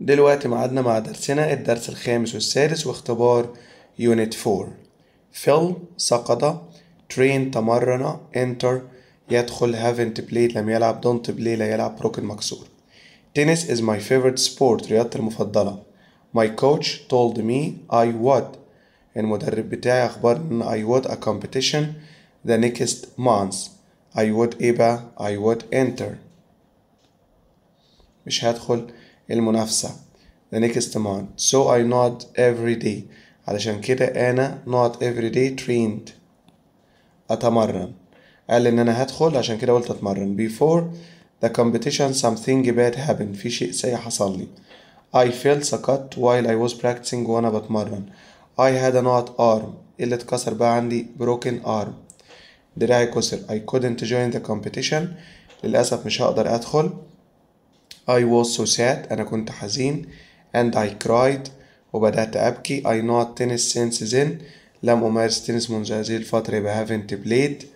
دلوقتي معادنا مع درسنا الدرس الخامس والسادس واختبار يونت فور فيل سقط ترين تمرن انتر يدخل هافنت بلاي لم يلعب دونت بلاي لا يلعب بروكن مكسور تنس از ماي فيفورت سبورت رياضتي المفضلة ماي كوتش تولد مي اي وود المدرب بتاعي اخبرني ان اي وود ا كومبيتيشن ذا نيكست مانث اي وود ايه بقى اي وود انتر مش هدخل المنافسة the next month so I not every day علشان كده أنا not every day trained أتمرن قال لي إن أنا هدخل عشان كده قلت أتمرن before the competition something bad happened في شيء سيء حصل لي I felt سقطت while I was practicing وأنا بتمرن I had a not arm اللي اتكسر بقى عندي broken arm دراعي كسر I couldn't join the competition للأسف مش هقدر أدخل I was so sad أنا كنت حزين and I cried وبدأت أبكي I not tennis since then لم أمارس تنس منذ هذه الفترة I haven't played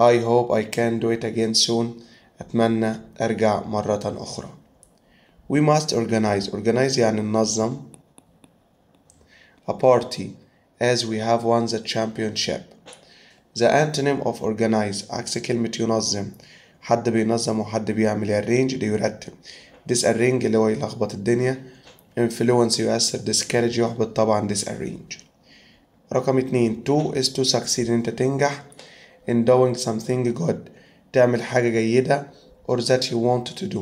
I hope I can do it again soon أتمنى أرجع مرة أخرى We must organize organize يعني ننظم A party as we have won the championship The antonym of organize عكس كلمة ينظم حد بينظم وحد بيعمل الرينج اللي يرتب ديس ارينج اللي هو يلخبط الدنيا انفلونس يؤثر ديسكارج يحبط طبعا ديس ارينج رقم اتنين تو از تو سكسيد انت تنجح ان دوينج سمثينج جود تعمل حاجة جيدة or that you want to do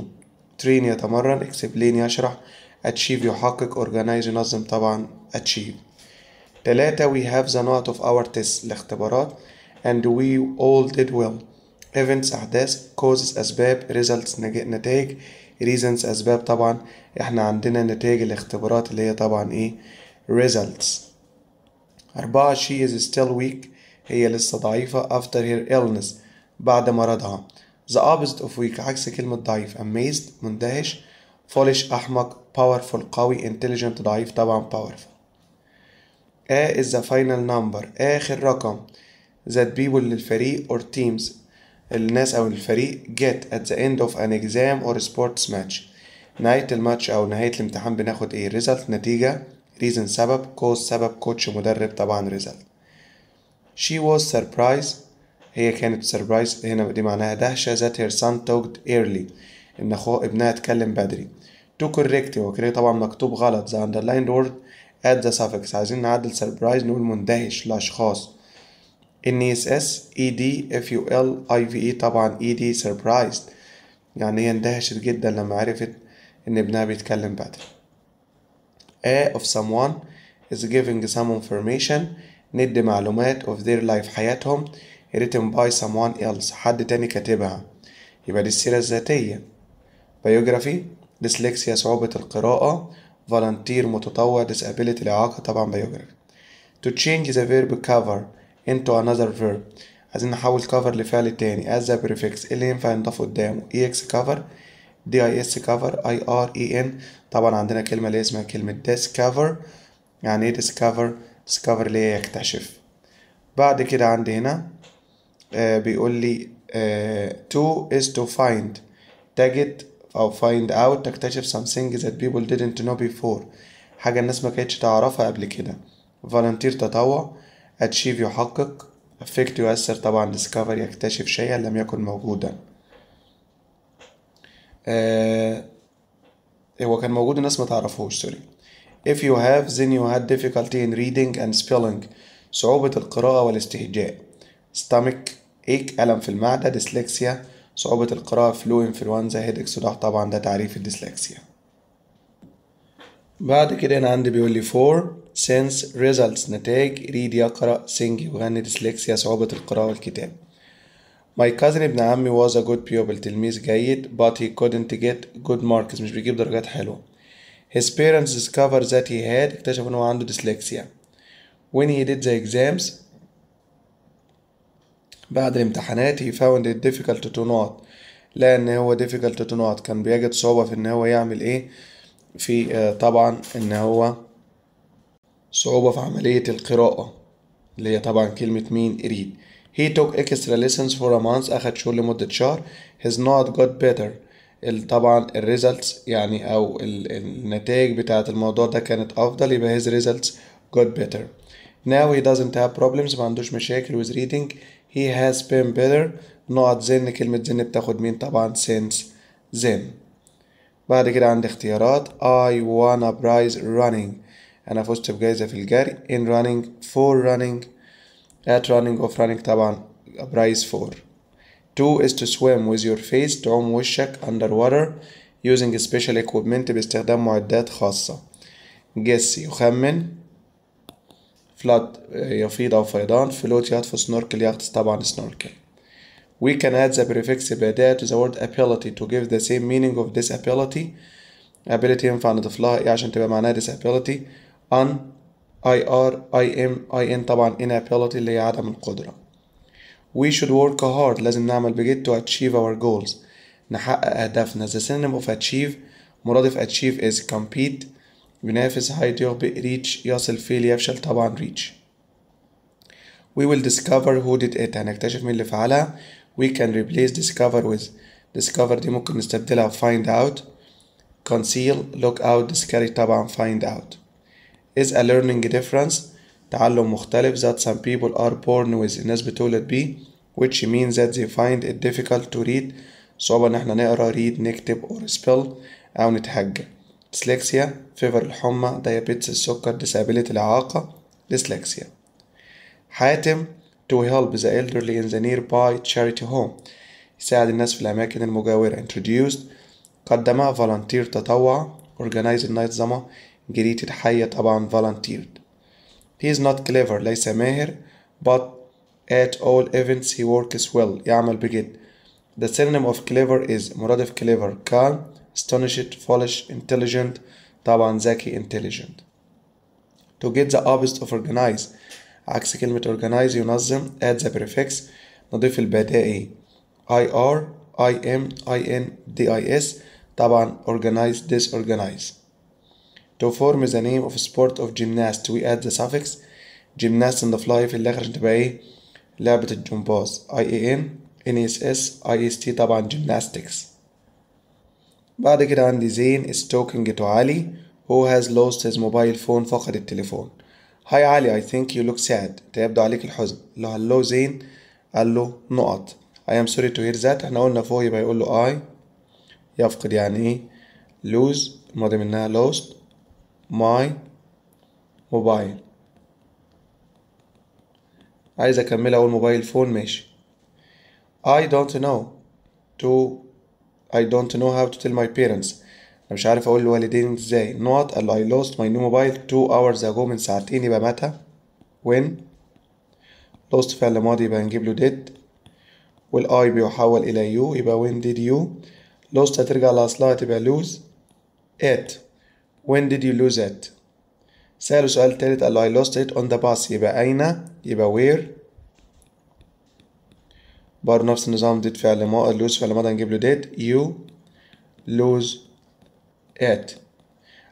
train يتمرن explain يشرح achieve يحقق organize ينظم طبعا achieve تلاتة we have the note of our test الاختبارات and we all did well events أحداث causes أسباب results نتائج reasons أسباب طبعا احنا عندنا نتائج الاختبارات اللي هي طبعا ايه results أربعة she is still weak هي لسه ضعيفة after her illness بعد مرضها the opposite of weak عكس كلمة ضعيف amazed مندهش foolish أحمق powerful قوي intelligent ضعيف طبعا powerful A is the final number آخر رقم that people للفريق or teams الناس أو الفريق get at the end of an exam or sports match نهاية الماتش أو نهاية الامتحان بناخد إيه result نتيجة reason سبب cause سبب coach مدرب طبعا result she was surprised هي كانت surprised هنا دي معناها دهشة that her son talked early إن أخو ابنها اتكلم بدري to correct هو طبعا مكتوب غلط the underlined word add the suffix عايزين نعدل surprise نقول مندهش لأشخاص NESS ED FUL IVE طبعا ED surprised يعني هي اندهشت جدا لما عرفت إن ابنها بيتكلم بدري A of someone is giving some information ند معلومات of their life حياتهم written by someone else حد تاني كاتبها يبقى دي السيرة الذاتية biography dyslexia صعوبة القراءة volunteer متطوع disability الإعاقة طبعا biography to change the verb cover into another verb عايزين نحول cover لفعل تاني as the prefix اللي ينفع نضاف قدامه ex cover dis cover ir en طبعا عندنا كلمة اللي اسمها كلمة discover يعني ايه discover discover اللي هي يكتشف بعد كده عندي هنا آه بيقول لي آه to is to find تجد أو find out تكتشف something that people didn't know before حاجة الناس ما كانتش تعرفها قبل كده volunteer تطوع achieve يحقق affect يؤثر طبعا discover يكتشف شيئا لم يكن موجودا آه هو كان موجود الناس ما تعرفوش سوري if you have then you had difficulty in reading and spelling صعوبة القراءة والاستهجاء stomach ache ألم في المعدة dyslexia صعوبة القراءة flu انفلونزا headache صداع طبعا ده تعريف الديسلكسيا بعد كده أنا عندي بيقول لي 4 sense results نتائج read يقرأ sing يغني dyslexia صعوبة القراءة والكتاب My cousin ابن عمي was a good pupil تلميذ جيد but he couldn't get good marks مش بيجيب درجات حلوة His parents discovered that he had اكتشفوا ان هو عنده dyslexia When he did the exams بعد الامتحانات he found it difficult to not لقى ان هو difficult to not كان بيجد صعوبة في ان هو يعمل ايه في طبعا ان هو صعوبة في عملية القراءة اللي هي طبعا كلمة مين إريد he took extra lessons for a month أخد شغل لمدة شهر has not got better طبعا الريزلتس يعني أو النتائج بتاعة الموضوع ده كانت أفضل يبقى his results got better now he doesn't have problems ما عندوش مشاكل with reading he has been better نقط زن كلمة زن بتاخد مين طبعا since زن بعد كده عندي اختيارات I wanna prize running انا فزت بجايزة في الجري in running for running at running of running طبعا prize four. two is to swim with your face تعوم وشك underwater using special equipment باستخدام معدات خاصة guess يخمن flood uh, يفيض أو فيضان float يطفو snorkel يغطس طبعا snorkel we can add the prefix بداية to the word ability to give the same meaning of disability ability In front ينفع نضيف لها إيه عشان تبقى معناها disability ان اي ار اي ام اي ان طبعا inability اللي هي عدم القدرة we should work hard لازم نعمل بجد to achieve our goals نحقق أهدافنا the synonym of achieve مرادف achieve is compete ينافس hide يخبئ reach يصل fail يفشل طبعا reach we will discover who did it هنكتشف مين اللي فعلها we can replace discover with discover دي ممكن نستبدلها find out conceal look out discourage طبعا find out is a learning difference تعلم مختلف that some people are born with الناس بتولد بيه which means that they find it difficult to read صعوبة إن احنا نقرا read نكتب or spell أو نتحجى dyslexia فيفر الحمى diabetes السكر disability الإعاقة dyslexia حاتم to help the elderly in the nearby charity home يساعد الناس في الأماكن المجاورة introduced قدم volunteer تطوع organize الناظمة جريت الحية طبعا volunteered he is not clever ليس ماهر but at all events he works well يعمل بجد the synonym of clever is مرادف clever calm astonished foolish intelligent طبعا ذكي intelligent to get the opposite of organize عكس كلمة organize ينظم add the prefix نضيف البدائي ir im in dis طبعا organize disorganize To form the name of sport of gymnast we add the suffix gymnast in the fly في الآخر عشان تبقى إيه لعبة الجمباز I A N N S S I S T طبعا gymnastics بعد كده عندي زين is talking to علي who has lost his mobile phone فقد التليفون هاي علي I think you look sad انت يبدو عليك الحزن له هلو زين قال له نقط I am sorry to hear that احنا قلنا فوق يبقى يقول له I يفقد يعني ايه lose الماضي منها lost ماي موبايل عايز اكمل اقول موبايل فون ماشي I don't know to I don't know how to tell my parents انا مش عارف اقول لوالدين ازاي not قال I lost my new mobile two hours ago من ساعتين يبقى متى when lost فعل ماضي يبقى نجيب له did I بيحول الى يو يبقى when did you lost هترجع لاصلها تبقى lose at when did you lose it سأله سؤال تالت قال له I lost it on the bus يبقى أين يبقى where بار نفس النظام ديت فعل ما lose فعل ما ده نجيب له ديت you lose it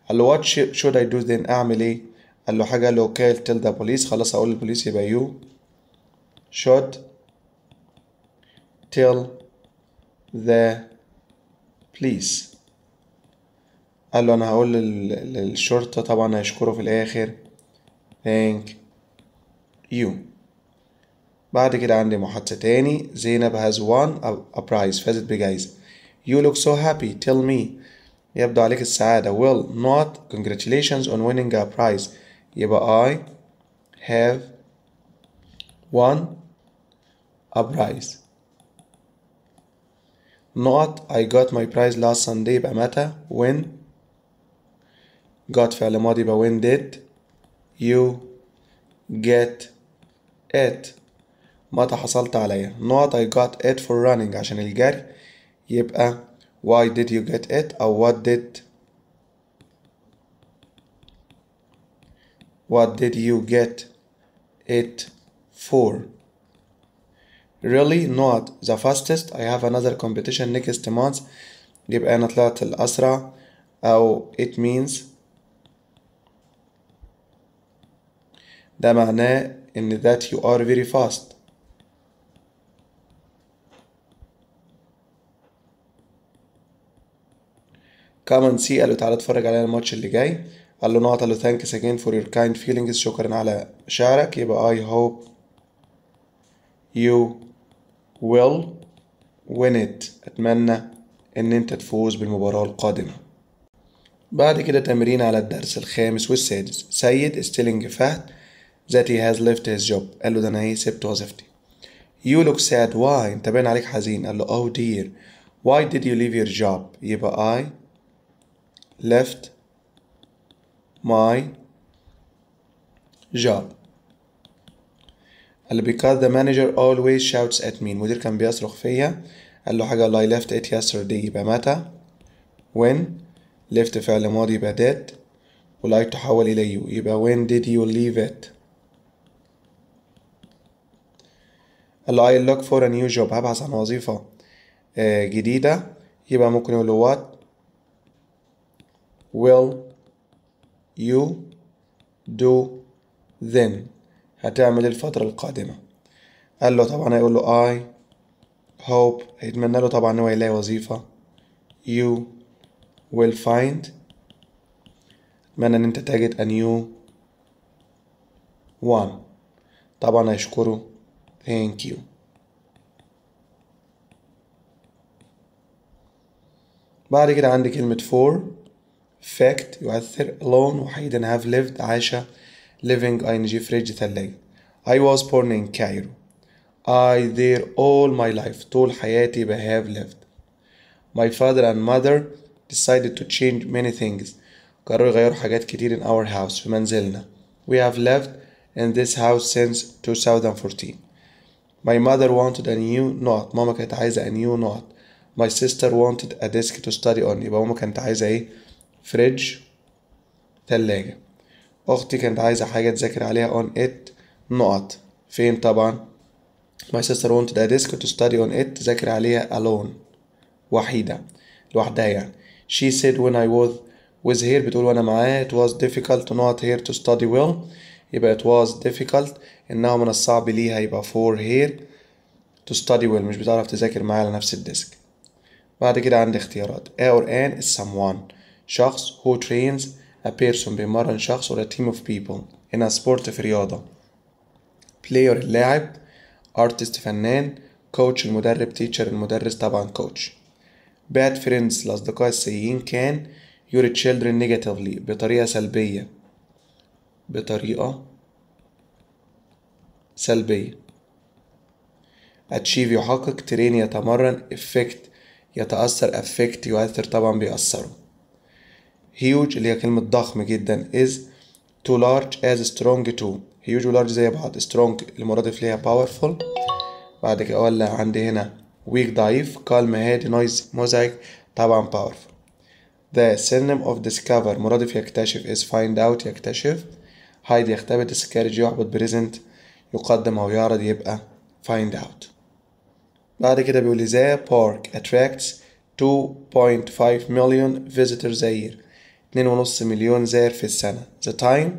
قال له what should I do then أعمل إيه قال له حاجة قال له okay tell the خلاص أقول للبوليس يبقى you should tell the police قال له انا هقول للشرطة طبعا هيشكره في الاخر thank you بعد كده عندي محادثة تاني زينب has won a prize فازت بجايزة you look so happy tell me يبدو عليك السعادة well not congratulations on winning a prize يبقى I have won a prize not I got my prize last Sunday يبقى متى when got فعل ماضي يبقى when did you get it متى حصلت عليا not I got it for running عشان الجري يبقى why did you get it أو what did what did you get it for really not the fastest I have another competition next month يبقى أنا طلعت الأسرع أو it means ده معناه ان that you are very fast come and see قال له تعالى اتفرج علينا الماتش اللي جاي قال له نقط قال له thanks again for your kind feelings شكرا على شعرك يبقى I hope you will win it أتمنى إن أنت تفوز بالمباراة القادمة بعد كده تمرين على الدرس الخامس والسادس سيد is فهد that he has left his job قال له ده أنا سبت وظيفتي you look sad why أنت باين عليك حزين قال له oh dear why did you leave your job يبقى I left my job قال له because the manager always shouts at me المدير كان بيصرخ فيا قال له حاجة الله I left it yesterday يبقى متى when left فعل ماضي يبقى that ولا تحول إلى you يبقى when did you leave it له I look for a new job هبحث عن وظيفة آه، جديدة يبقى ممكن يقول له what will you do then هتعمل إيه الفترة القادمة قال له طبعا هيقول له I hope هيتمنى له طبعا ان هو يلاقي وظيفة you will find اتمنى ان انت تجد a new one طبعا هيشكره Thank you. بعد كده عندي كلمة for fact يؤثر alone وحيدا have lived عايشة living ing فريج ثلاجة I was born in Cairo I there all my life طول حياتي have lived My father and mother decided to change many things قرروا يغيروا حاجات كتير in our house في منزلنا We have lived in this house since 2014 My mother wanted a new knot. ماما كانت عايزة a new knot. My sister wanted a desk to study on يبقى ماما كانت عايزة ايه فريدج تلاجة أختي كانت عايزة حاجة تذاكر عليها on it نقط فين طبعا My sister wanted a desk to study on it تذاكر عليها alone وحيدة لوحدها يعني She said when I was with her بتقول وأنا معاه it was difficult not here to study well يبقى it was difficult إنه من الصعب ليها يبقى for her to study well مش بتعرف تذاكر معاه على نفس الديسك بعد كده عندي اختيارات A or an is someone شخص who trains a person بيمرن شخص or a team of people in a sport في رياضة player اللاعب artist فنان coach المدرب teacher المدرس طبعا coach bad friends الأصدقاء السيئين كان your children negatively بطريقة سلبية بطريقة سلبية achieve يحقق ترين يتمرن effect يتأثر affect يؤثر طبعا بيأثروا huge اللي هي كلمة ضخم جدا is too large as strong too huge و large زي بعض strong المرادف ليها powerful بعد كده ولا عندي هنا weak ضعيف calm هادي noise mosaic طبعا powerful the synonym of discover مرادف يكتشف is find out يكتشف هايدي اختبت السكارج يحبط بريزنت يقدم أو يعرض يبقى find out بعد كده بيقول لي ذا بارك attracts 2.5 مليون فيزيتور زائر 2.5 مليون زائر في السنة the time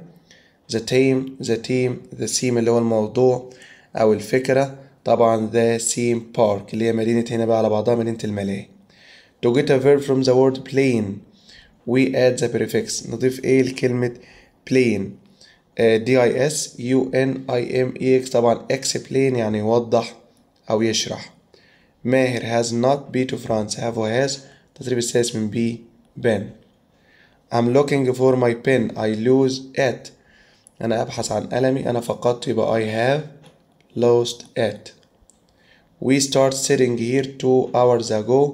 the team the team the theme اللي هو الموضوع أو الفكرة طبعا the theme park اللي هي مدينة هنا بقى على بعضها مدينة الملاهي to get a verb from the word plane we add the prefix نضيف ايه لكلمة plane دي اي اس يو ان اي ام اكس طبعا explain يعني يوضح او يشرح ماهر has not been to France have or has التدريب السادس من بي بن I'm looking for my pen I lose it أنا أبحث عن قلمي أنا فقدت يبقى I have lost it We start sitting here two hours ago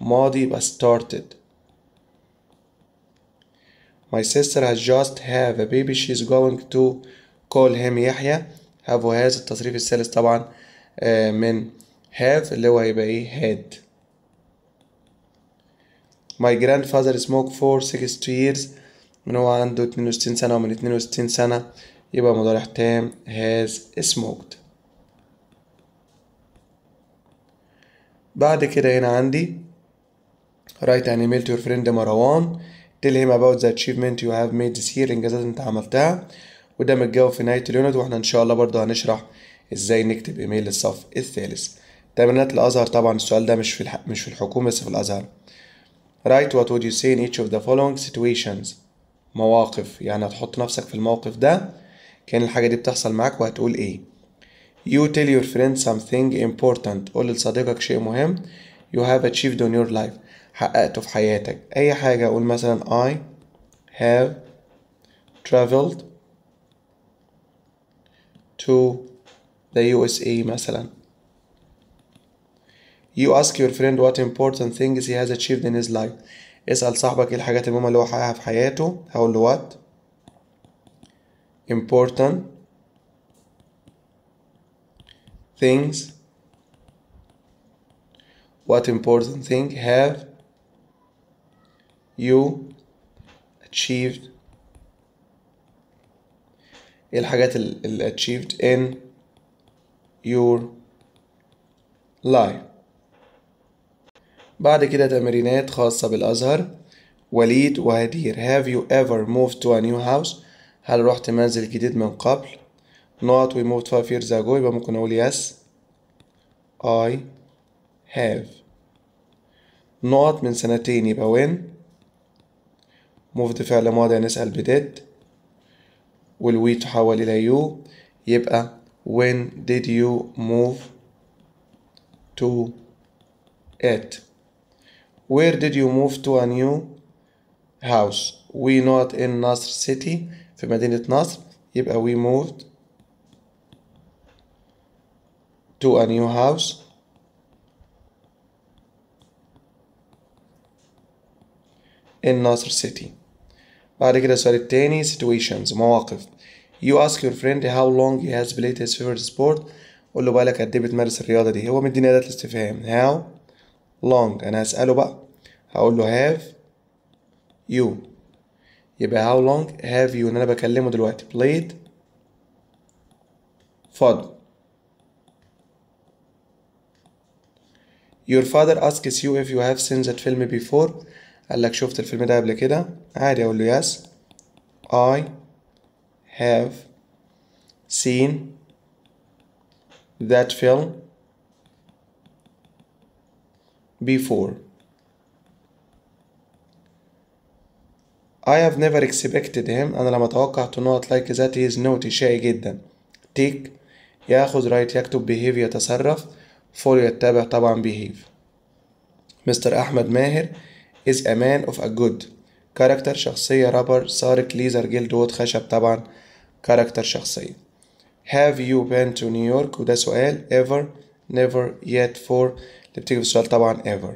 ماضي يبقى started My sister has just have a baby she's going to call him يحيى have و has التصريف الثالث طبعا من have اللي هو هيبقى ايه had My grandfather smoked for 60 years من هو عنده 62 سنة ومن 62 سنة يبقى مضارع تام has smoked بعد كده هنا عندي write an email to your friend مروان tell him about the achievement you have made this year الانجازات انت عملتها وده متجاوب في نهاية اليونت واحنا ان شاء الله برضه هنشرح ازاي نكتب ايميل للصف الثالث تمرينات الازهر طبعا السؤال ده مش في الح... مش في الحكومة بس في الازهر write what would you say in each of the following situations مواقف يعني هتحط نفسك في الموقف ده كان الحاجة دي بتحصل معاك وهتقول ايه You tell your friend something important قول لصديقك شيء مهم you have achieved on your life حققته في حياتك أي حاجة أقول مثلا I have traveled to the USA مثلا You ask your friend what important things he has achieved in his life اسأل صاحبك ايه الحاجات المهمة اللي هو حققها في حياته هقول له what important things what important thing have you achieved ايه الحاجات اللي achieved in your life بعد كده تمرينات خاصة بالأزهر وليد وهدير have you ever moved to a new house هل رحت منزل جديد من قبل not we moved five years ago يبقى ممكن أقول yes I have not من سنتين يبقى when مفضي فعل ماضي هنسأل بديد والوي تحول إلى يو يبقى when did you move to it where did you move to a new house we not in نصر city في مدينة نصر يبقى we moved to a new house in Nasr city بعد كده صارت تاني situations مواقف you ask your friend how long he has played his favorite sport قول له بقالك قد ايه بتمارس الرياضة دي هو مديني أداة الاستفهام how long أنا هسأله بقى هقول له have you يبقى how long have you إن أنا بكلمه دلوقتي played father your father asks you if you have seen that film before قال لك شفت الفيلم ده قبل كده عادي اقول له يس اي هاف سين ذات فيلم بيفور I have never expected him أنا لما توقعت نوت لايك ذات هيز نوت شائي جدا تيك ياخذ رايت يكتب بيهيف يتصرف فول يتبع طبعا بيهيف مستر أحمد ماهر Is a man of a good character. شخصية رابر سارق ليزر جلد وود خشب طبعا شخصية have you been to New York وده سؤال ever never yet for اللي بتيجي في السؤال طبعا ever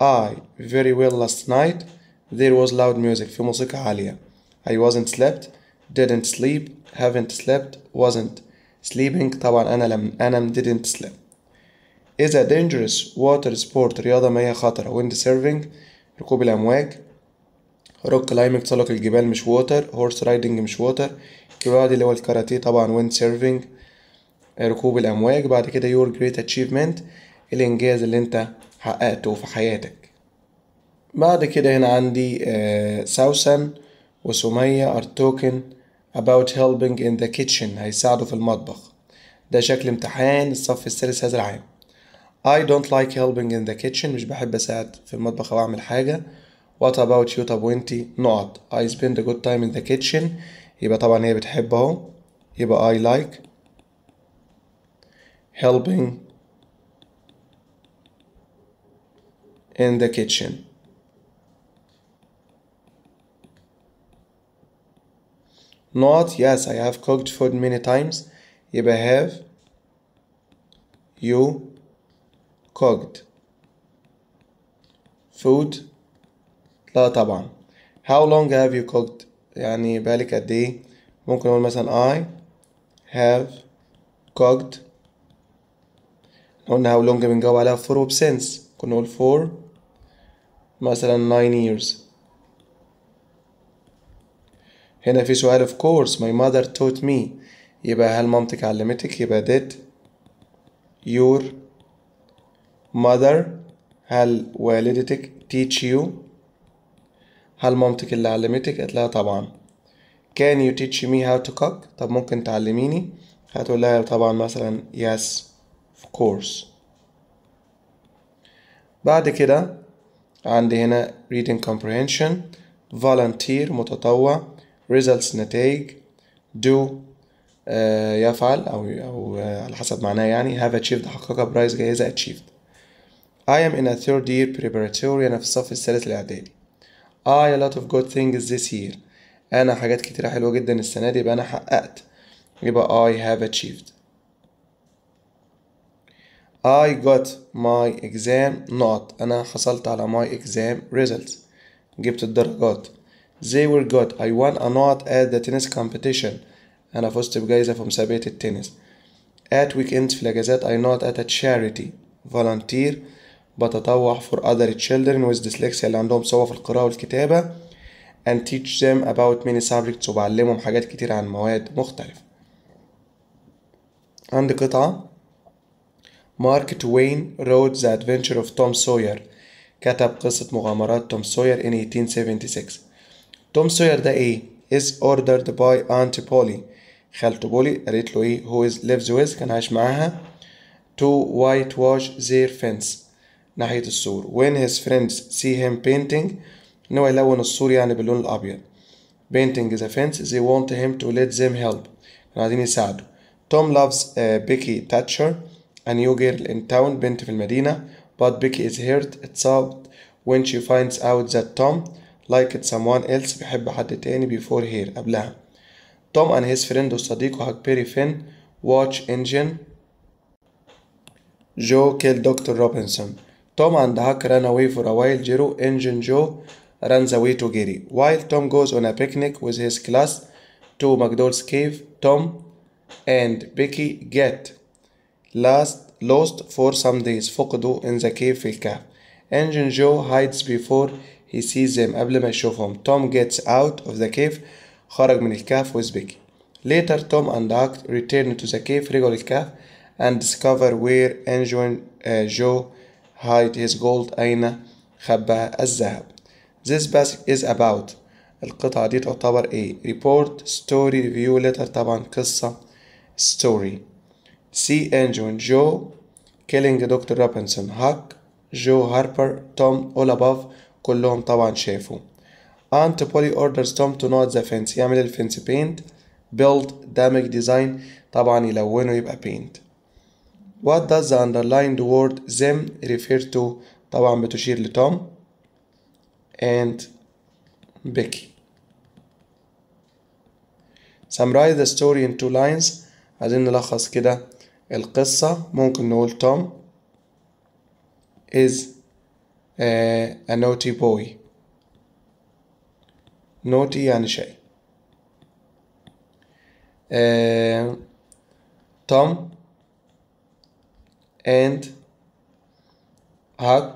I very well last night there was loud music في موسيقى عالية I wasn't slept didn't sleep haven't slept wasn't sleeping طبعا أنا لم أنا didn't sleep is a dangerous water sport رياضة هي خطرة wind surfing ركوب الأمواج روك كلايمنج تسلق الجبال مش water هورس رايدنج مش ووتر كبادي اللي هو الكاراتيه طبعا ويند surfing ركوب الأمواج بعد كده يور جريت اتشيفمنت الإنجاز اللي أنت حققته في حياتك بعد كده هنا عندي سوسن آه، وسمية are talking about helping in the kitchen هيساعدوا في المطبخ ده شكل امتحان الصف الثالث هذا العام I don't like helping in the kitchen مش بحب أساعد في المطبخ أو أعمل حاجة What about you طب وانتي نقط I spend a good time in the kitchen يبقى طبعا هي بتحب أهو يبقى I like helping in the kitchen not yes I have cooked food many times يبقى have you cooked food لا طبعا how long have you cooked يعني بالك قد ايه ممكن اقول مثلا I have cooked قلنا how long بنجاوب عليها for وب since كنا نقول for مثلا 9 years هنا في سؤال of course my mother taught me يبقى هل مامتك علمتك يبقى did your mother هل والدتك teach you هل مامتك اللي علمتك قلت لها طبعا can you teach me how to cook طب ممكن تعلميني هتقول لها طبعا مثلا yes of course بعد كده عندي هنا reading comprehension volunteer متطوع results نتائج do آه، يفعل أو أو آه، على حسب معناه يعني have achieved حققها برايز جائزة achieved I am in a third year preparatory and في الصف الثالث الإعدادي I a lot of good things this year أنا حاجات كتيرة حلوة جدا السنة دي يبقى أنا حققت يبقى I have achieved I got my exam not أنا حصلت على my exam results جبت الدرجات They were good I won a not at the tennis competition أنا فزت بجايزة في مسابقة التنس At weekends في الأجازات I not at a charity volunteer بتطوع for other children with dyslexia اللي عندهم صعوبة في القراءة والكتابة and teach them about many subjects وبعلمهم حاجات كتير عن مواد مختلفة عندي قطعة مارك توين wrote The Adventure of Tom Sawyer كتب قصة مغامرات توم سوير in 1876 توم سوير ده ايه؟ is ordered by Aunt Polly خالته بولي قالت له ايه؟ who is lives with كان عايش معاها to whitewash their fence ناحية السور when his friends see him painting إن هو يلون السور يعني باللون الأبيض painting the fence they want him to let them help كانوا عايزين Tom loves uh, Becky Thatcher a new girl in town بنت في المدينة but Becky is hurt it's out when she finds out that Tom liked someone else بيحب حد تاني before her قبلها Tom and his friend وصديقه هاكبيري فين watch engine Joe killed Dr. Robinson Tom and Huck run away for a while. Zero Engine Joe runs away to Gary. While Tom goes on a picnic with his class to McDowell's cave, Tom and Becky get last lost for some days. Fokudo in the cave في الكهف. Engine Joe hides before he sees them قبل ما يشوفهم. Tom gets out of the cave خرج من الكهف with Becky. Later Tom and Huck return to the cave رجعوا للكهف and discover where Engine uh, Joe hide his gold أين خبى الذهب This basket is about القطعة دي تعتبر ايه report story review letter طبعا قصة story سي انجوين Joe Killing Dr. Robinson Huck جو هاربر توم اول اباف كلهم طبعا شافوا انت بولي اوردرز توم تو نوت ذا فينس يعمل الفينس بينت بيلد دامج ديزاين طبعا يلونه يبقى بينت What does the underlined word them refer to طبعا بتشير لتوم and بيكي summarize the story in two lines عايزين نلخص كده القصة ممكن نقول توم is a naughty boy naughty يعني شقي توم and add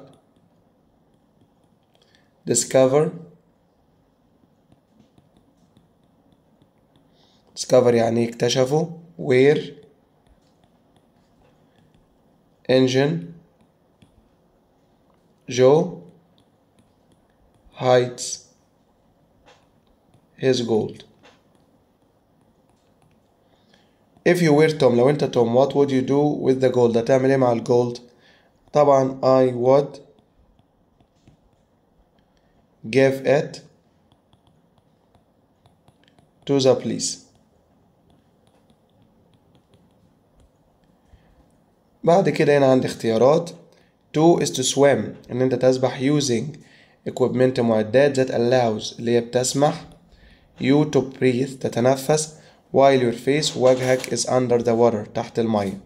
discover, discover يعني اكتشفوا where engine Joe hides his gold if you were Tom لو انت توم what would you do with the gold هتعمل ايه مع الجولد طبعا I would give it to the police بعد كده هنا عندي اختيارات to is to swim ان انت تسبح using equipment معدات that allows اللي هي بتسمح you to breathe تتنفس while your face وجهك is under the water تحت المية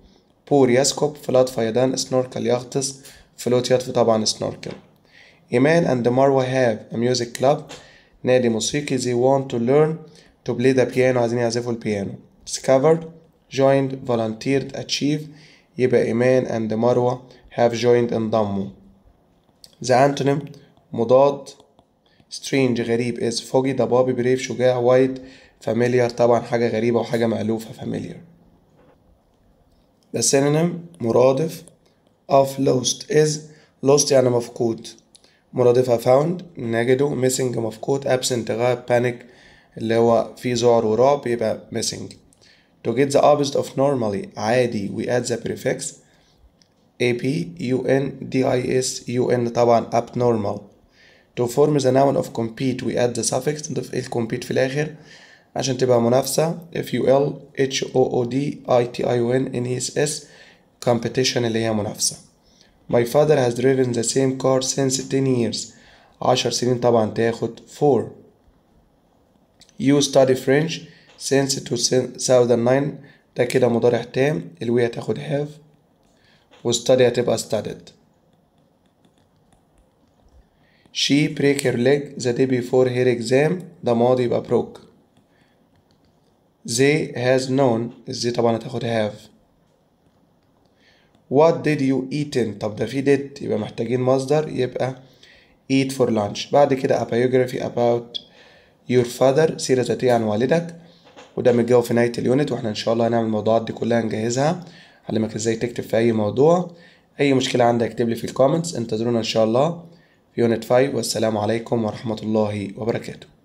بور يسكب فلات فيضان سنوركل يغطس فلوت يطفي طبعا سنوركل إيمان and Marwa have a music club نادي موسيقي they want to learn to play the piano عايزين يعزفوا البيانو discovered joined volunteered achieve يبقى إيمان and Marwa have joined انضموا the antonym مضاد strange غريب is foggy ضبابي brave شجاع white فاميليار طبعا حاجة غريبة وحاجة مألوفة فاميليار The synonym مرادف of lost is lost يعني مفقود مرادفها found نجده missing مفقود absent غاب panic اللي هو فيه ذعر ورعب يبقى missing to get the opposite of normally عادي we add the prefix ap un dis un طبعا abnormal to form the noun of compete we add the suffix نضيف compete في الآخر عشان تبقى منافسة F U L H O O D I T I O N N E S S competition اللي هي منافسة My father has driven the same car since 10 years عشر سنين طبعا تاخد 4 You study French since 2009 ده كده مضارع تام الوي هتاخد have وstudy هتبقى studied She break her leg the day before her exam ده ماضي يبقى broke they has known زي طبعا هتاخد have what did you ايتن طب ده في did يبقى محتاجين مصدر يبقى eat for lunch بعد كده a biography about your father سيرة ذاتية عن والدك وده متجاوب في نهاية اليونت واحنا ان شاء الله هنعمل الموضوعات دي كلها نجهزها هعلمك ازاي تكتب في اي موضوع اي مشكلة عندك اكتب لي في الكومنتس انتظرونا ان شاء الله في يونت 5 والسلام عليكم ورحمة الله وبركاته